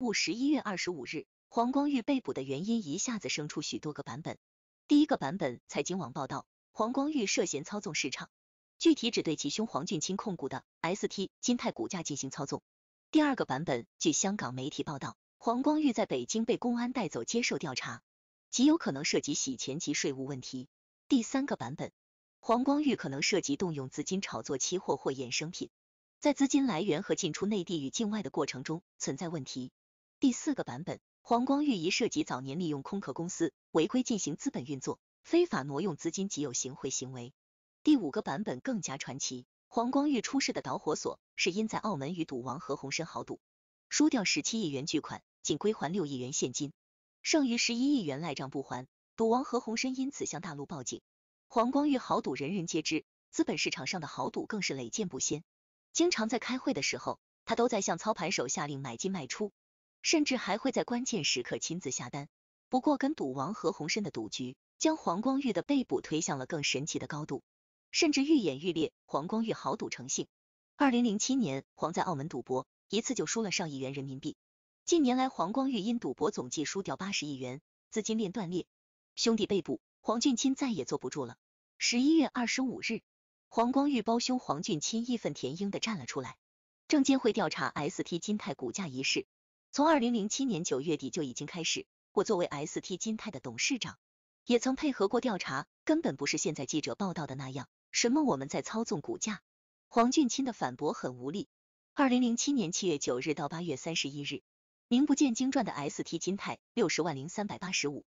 故十一月二十五日，黄光裕被捕的原因一下子生出许多个版本。第一个版本，财经网报道，黄光裕涉嫌操纵市场，具体只对其兄黄俊清控股的 ST 金泰股价进行操纵。第二个版本，据香港媒体报道，黄光裕在北京被公安带走接受调查，极有可能涉及洗钱及税务问题。第三个版本，黄光裕可能涉及动用资金炒作期货或衍生品，在资金来源和进出内地与境外的过程中存在问题。第四个版本，黄光裕疑涉及早年利用空壳公司违规进行资本运作，非法挪用资金及有行贿行为。第五个版本更加传奇，黄光裕出事的导火索是因在澳门与赌王何鸿燊豪赌，输掉十七亿元巨款，仅归还六亿元现金，剩余十一亿元赖账不还，赌王何鸿燊因此向大陆报警。黄光裕豪赌人人皆知，资本市场上的豪赌更是屡见不鲜，经常在开会的时候，他都在向操盘手下令买进卖出。甚至还会在关键时刻亲自下单。不过，跟赌王何鸿燊的赌局，将黄光裕的被捕推向了更神奇的高度，甚至愈演愈烈。黄光裕豪赌成性，二零零七年，黄在澳门赌博一次就输了上亿元人民币。近年来，黄光裕因赌博总计输掉八十亿元，资金链断裂，兄弟被捕，黄俊钦再也坐不住了。十一月二十五日，黄光裕胞兄黄俊钦义愤填膺的站了出来，证监会调查 ST 金泰股价一事。从二零零七年九月底就已经开始，我作为 ST 金泰的董事长，也曾配合过调查，根本不是现在记者报道的那样，什么我们在操纵股价。黄俊钦的反驳很无力。二零零七年七月九日到八月三十一日，名不见经传的 ST 金泰六十万零三百八十五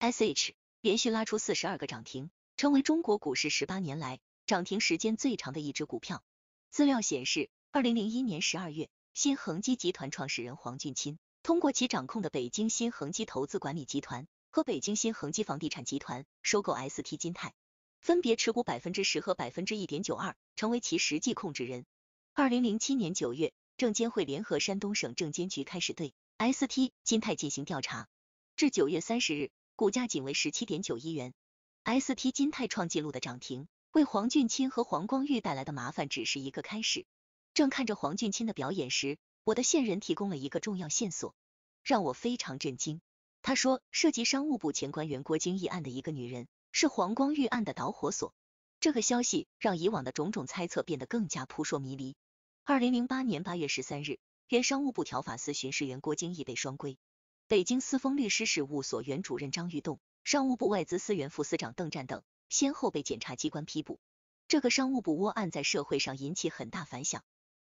SH 连续拉出四十二个涨停，成为中国股市十八年来涨停时间最长的一只股票。资料显示，二零零一年十二月。新恒基集团创始人黄俊钦，通过其掌控的北京新恒基投资管理集团和北京新恒基房地产集团收购 ST 金泰，分别持股百分之十和百分之一点九二，成为其实际控制人。二零零七年九月，证监会联合山东省证监局开始对 ST 金泰进行调查，至九月三十日，股价仅为十七点九一元。ST 金泰创纪录的涨停，为黄俊钦和黄光裕带来的麻烦只是一个开始。正看着黄俊钦的表演时，我的线人提供了一个重要线索，让我非常震惊。他说，涉及商务部前官员郭京毅案的一个女人，是黄光裕案的导火索。这个消息让以往的种种猜测变得更加扑朔迷离。二零零八年八月十三日，原商务部条法司巡视员郭京毅被双规，北京思峰律师事务所原主任张玉栋、商务部外资司原副司长邓湛等先后被检察机关批捕。这个商务部窝案在社会上引起很大反响。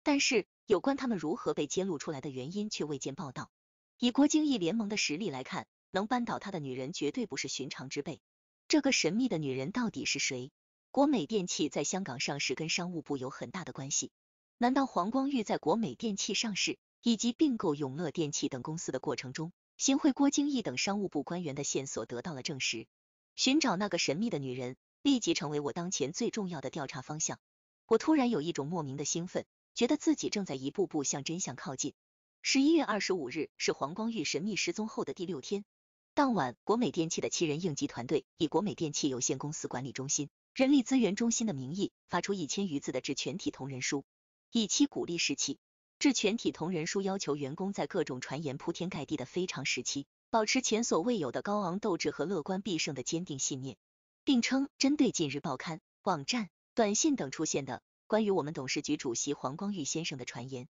但是，有关他们如何被揭露出来的原因却未见报道。以郭京毅联盟的实力来看，能扳倒他的女人绝对不是寻常之辈。这个神秘的女人到底是谁？国美电器在香港上市跟商务部有很大的关系。难道黄光裕在国美电器上市以及并购永乐电器等公司的过程中，行贿郭京毅等商务部官员的线索得到了证实？寻找那个神秘的女人，立即成为我当前最重要的调查方向。我突然有一种莫名的兴奋。觉得自己正在一步步向真相靠近。十一月二十五日是黄光裕神秘失踪后的第六天，当晚，国美电器的七人应急团队以国美电器有限公司管理中心、人力资源中心的名义发出一千余字的致全体同仁书，以期鼓励士气。致全体同仁书要求员工在各种传言铺天盖地的非常时期，保持前所未有的高昂斗志和乐观必胜的坚定信念，并称针对近日报刊、网站、短信等出现的。关于我们董事局主席黄光裕先生的传言，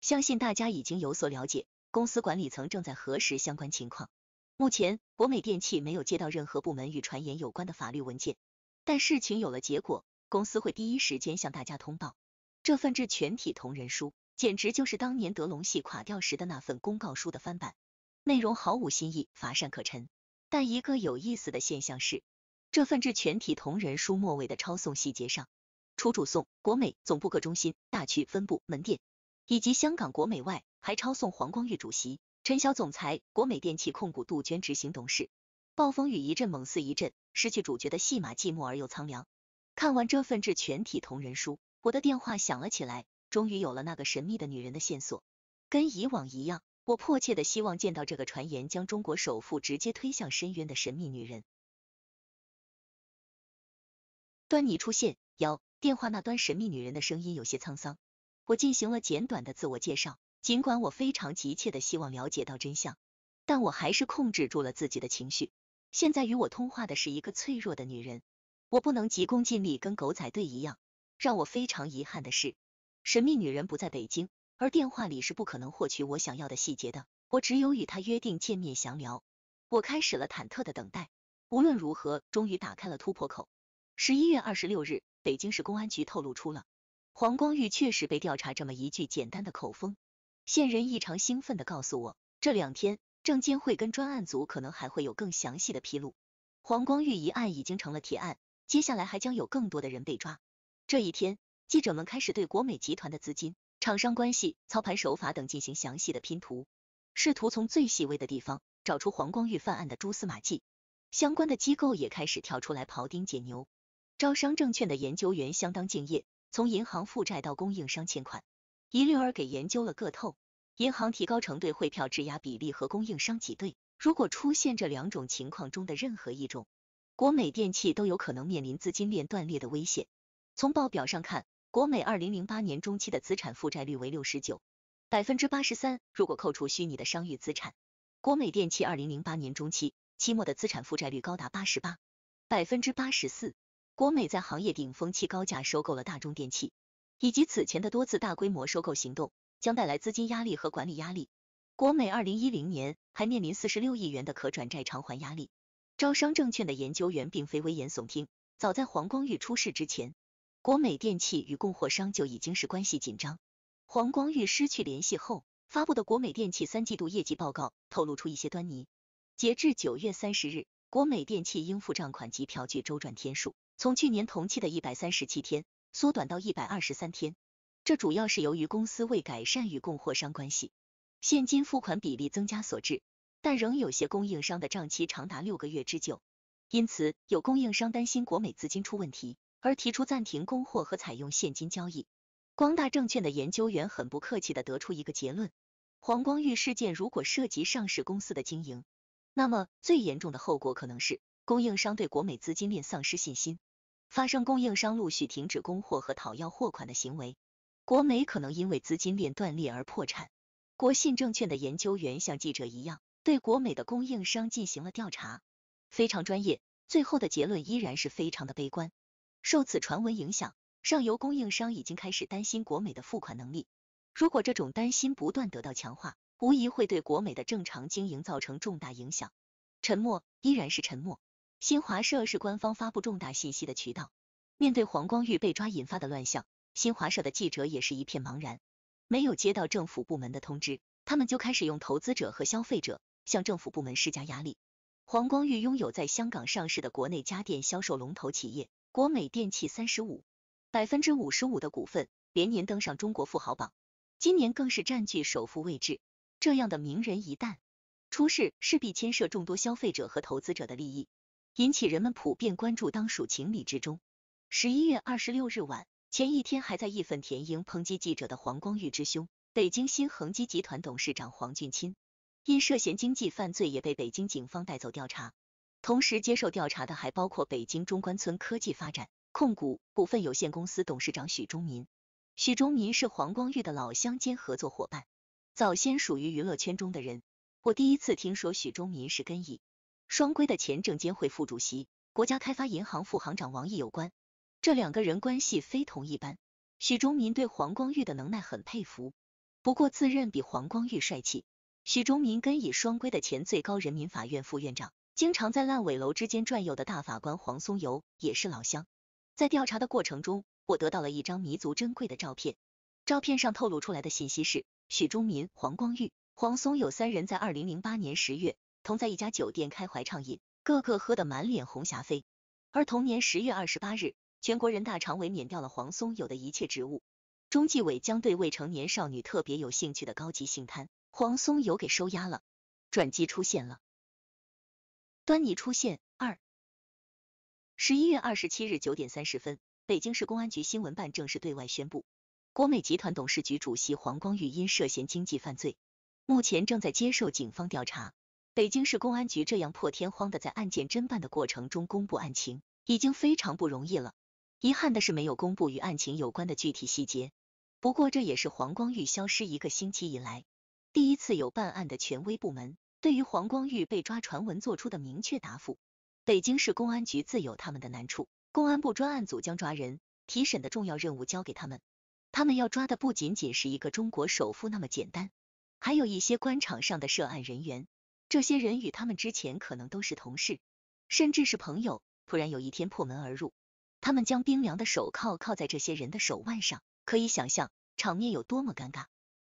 相信大家已经有所了解。公司管理层正在核实相关情况。目前，国美电器没有接到任何部门与传言有关的法律文件。但事情有了结果，公司会第一时间向大家通报。这份致全体同仁书，简直就是当年德隆系垮掉时的那份公告书的翻版，内容毫无新意，乏善可陈。但一个有意思的现象是，这份致全体同仁书末尾的抄送细节上。除主送国美总部各中心、大区分部、门店，以及香港国美外，还抄送黄光裕主席、陈晓总裁、国美电器控股杜鹃执行董事。暴风雨一阵猛似一阵，失去主角的戏码，寂寞而又苍凉。看完这份致全体同仁书，我的电话响了起来，终于有了那个神秘的女人的线索。跟以往一样，我迫切的希望见到这个传言将中国首富直接推向深渊的神秘女人。端倪出现幺。电话那端神秘女人的声音有些沧桑，我进行了简短的自我介绍。尽管我非常急切的希望了解到真相，但我还是控制住了自己的情绪。现在与我通话的是一个脆弱的女人，我不能急功近利，跟狗仔队一样。让我非常遗憾的是，神秘女人不在北京，而电话里是不可能获取我想要的细节的。我只有与她约定见面详聊。我开始了忐忑的等待。无论如何，终于打开了突破口。十一月二十六日。北京市公安局透露出了黄光裕确实被调查这么一句简单的口风，线人异常兴奋的告诉我，这两天证监会跟专案组可能还会有更详细的披露。黄光裕一案已经成了铁案，接下来还将有更多的人被抓。这一天，记者们开始对国美集团的资金、厂商关系、操盘手法等进行详细的拼图，试图从最细微的地方找出黄光裕犯案的蛛丝马迹。相关的机构也开始跳出来庖丁解牛。招商证券的研究员相当敬业，从银行负债到供应商欠款，一律儿给研究了个透。银行提高承兑汇票质押比例和供应商挤兑，如果出现这两种情况中的任何一种，国美电器都有可能面临资金链断裂的危险。从报表上看，国美二零零八年中期的资产负债率为六十九百分之八十三，如果扣除虚拟的商誉资产，国美电器二零零八年中期期末的资产负债率高达八十八百分之八十四。国美在行业顶峰期高价收购了大众电器，以及此前的多次大规模收购行动，将带来资金压力和管理压力。国美二零一零年还面临四十六亿元的可转债偿还压力。招商证券的研究员并非危言耸听。早在黄光裕出事之前，国美电器与供货商就已经是关系紧张。黄光裕失去联系后发布的国美电器三季度业绩报告透露出一些端倪。截至九月三十日，国美电器应付账款及票据周转天数。从去年同期的一百三十七天缩短到一百二十三天，这主要是由于公司为改善与供货商关系，现金付款比例增加所致。但仍有些供应商的账期长达六个月之久，因此有供应商担心国美资金出问题，而提出暂停供货和采用现金交易。光大证券的研究员很不客气的得出一个结论：黄光裕事件如果涉及上市公司的经营，那么最严重的后果可能是供应商对国美资金链丧失信心。发生供应商陆续停止供货和讨要货款的行为，国美可能因为资金链断裂而破产。国信证券的研究员像记者一样对国美的供应商进行了调查，非常专业，最后的结论依然是非常的悲观。受此传闻影响，上游供应商已经开始担心国美的付款能力。如果这种担心不断得到强化，无疑会对国美的正常经营造成重大影响。沉默依然是沉默。新华社是官方发布重大信息的渠道。面对黄光裕被抓引发的乱象，新华社的记者也是一片茫然，没有接到政府部门的通知，他们就开始用投资者和消费者向政府部门施加压力。黄光裕拥有在香港上市的国内家电销售龙头企业国美电器三十五百分之五十五的股份，连年登上中国富豪榜，今年更是占据首富位置。这样的名人一旦出事，势必牵涉众多消费者和投资者的利益。引起人们普遍关注，当属情理之中。十一月二十六日晚，前一天还在义愤填膺抨击记者的黄光裕之兄，北京新恒基集团董事长黄俊钦，因涉嫌经济犯罪也被北京警方带走调查。同时接受调查的还包括北京中关村科技发展控股股份有限公司董事长许忠民。许忠民是黄光裕的老乡兼合作伙伴，早先属于娱乐圈中的人。我第一次听说许忠民是跟乙。双规的前证监会副主席、国家开发银行副行长王毅有关，这两个人关系非同一般。许忠民对黄光裕的能耐很佩服，不过自认比黄光裕帅气。许忠民跟以双规的前最高人民法院副院长、经常在烂尾楼之间转悠的大法官黄松有也是老乡。在调查的过程中，我得到了一张弥足珍贵的照片，照片上透露出来的信息是：许忠民、黄光裕、黄松有三人在二零零八年十月。同在一家酒店开怀畅饮，个个喝得满脸红霞飞。而同年十月二十八日，全国人大常委免掉了黄松有的一切职务，中纪委将对未成年少女特别有兴趣的高级性贪黄松有给收押了。转机出现了，端倪出现。二十一月二十七日九点三十分，北京市公安局新闻办正式对外宣布，国美集团董事局主席黄光裕因涉嫌经济犯罪，目前正在接受警方调查。北京市公安局这样破天荒的在案件侦办的过程中公布案情，已经非常不容易了。遗憾的是没有公布与案情有关的具体细节。不过这也是黄光裕消失一个星期以来，第一次有办案的权威部门对于黄光裕被抓传闻做出的明确答复。北京市公安局自有他们的难处，公安部专案组将抓人、提审的重要任务交给他们，他们要抓的不仅仅是一个中国首富那么简单，还有一些官场上的涉案人员。这些人与他们之前可能都是同事，甚至是朋友，突然有一天破门而入，他们将冰凉的手铐铐在这些人的手腕上，可以想象场面有多么尴尬。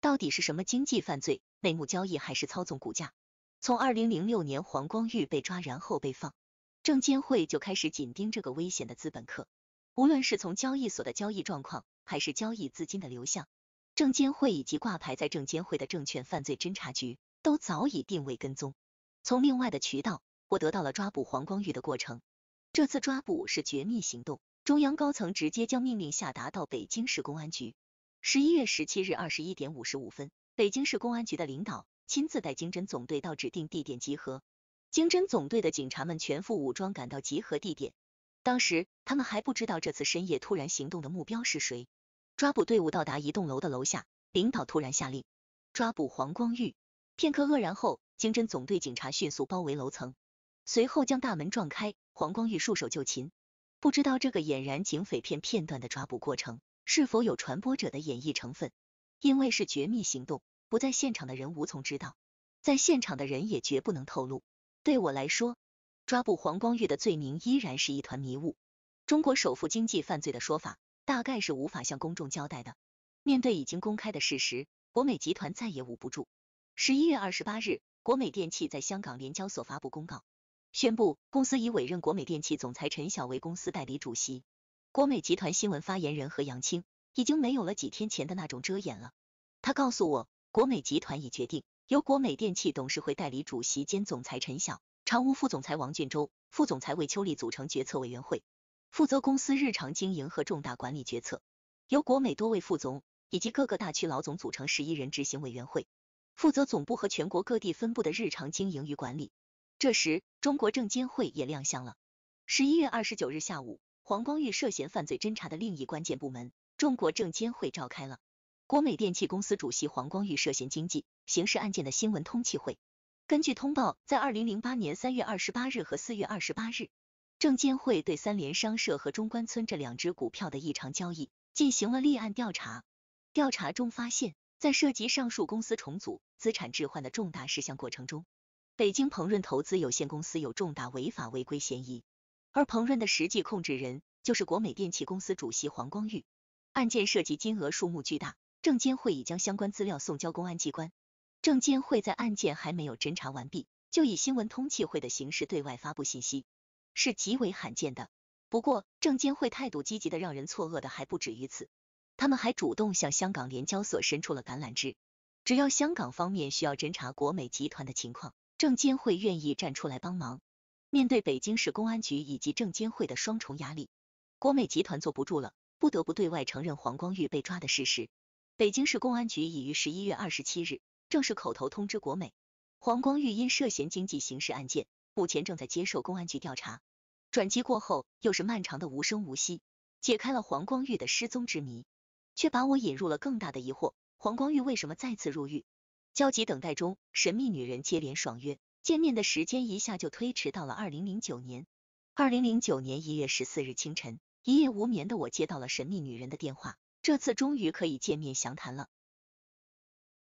到底是什么经济犯罪、内幕交易还是操纵股价？从二零零六年黄光裕被抓然后被放，证监会就开始紧盯这个危险的资本客，无论是从交易所的交易状况，还是交易资金的流向，证监会以及挂牌在证监会的证券犯罪侦查局。都早已定位跟踪。从另外的渠道，我得到了抓捕黄光裕的过程。这次抓捕是绝密行动，中央高层直接将命令下达到北京市公安局。十一月十七日二十一点五十五分，北京市公安局的领导亲自带经侦总队到指定地点集合。经侦总队的警察们全副武装赶到集合地点。当时他们还不知道这次深夜突然行动的目标是谁。抓捕队伍到达一栋楼的楼下，领导突然下令，抓捕黄光裕。片刻愕然后，经侦总队警察迅速包围楼层，随后将大门撞开，黄光裕束手就擒。不知道这个俨然警匪片片段的抓捕过程，是否有传播者的演绎成分？因为是绝密行动，不在现场的人无从知道，在现场的人也绝不能透露。对我来说，抓捕黄光裕的罪名依然是一团迷雾。中国首富经济犯罪的说法，大概是无法向公众交代的。面对已经公开的事实，国美集团再也捂不住。十一月二十八日，国美电器在香港联交所发布公告，宣布公司已委任国美电器总裁陈晓为公司代理主席。国美集团新闻发言人何杨青已经没有了几天前的那种遮掩了。他告诉我，国美集团已决定由国美电器董事会代理主席兼总裁陈晓、常务副总裁王俊洲、副总裁魏秋丽组成决策委员会，负责公司日常经营和重大管理决策。由国美多位副总以及各个大区老总组成十一人执行委员会。负责总部和全国各地分部的日常经营与管理。这时，中国证监会也亮相了。十一月二十九日下午，黄光裕涉嫌犯罪侦查的另一关键部门中国证监会召开了国美电器公司主席黄光裕涉嫌经济刑事案件的新闻通气会。根据通报，在二零零八年三月二十八日和四月二十八日，证监会对三联商社和中关村这两只股票的异常交易进行了立案调查。调查中发现。在涉及上述公司重组、资产置换的重大事项过程中，北京鹏润投资有限公司有重大违法违规嫌疑，而鹏润的实际控制人就是国美电器公司主席黄光裕。案件涉及金额数目巨大，证监会已将相关资料送交公安机关。证监会在案件还没有侦查完毕，就以新闻通气会的形式对外发布信息，是极为罕见的。不过，证监会态度积极的让人错愕的还不止于此。他们还主动向香港联交所伸出了橄榄枝，只要香港方面需要侦查国美集团的情况，证监会愿意站出来帮忙。面对北京市公安局以及证监会的双重压力，国美集团坐不住了，不得不对外承认黄光裕被抓的事实。北京市公安局已于十一月二十七日正式口头通知国美，黄光裕因涉嫌经济刑事案件，目前正在接受公安局调查。转机过后，又是漫长的无声无息，解开了黄光裕的失踪之谜。却把我引入了更大的疑惑：黄光裕为什么再次入狱？焦急等待中，神秘女人接连爽约，见面的时间一下就推迟到了二零零九年。二零零九年一月十四日清晨，一夜无眠的我接到了神秘女人的电话，这次终于可以见面详谈了。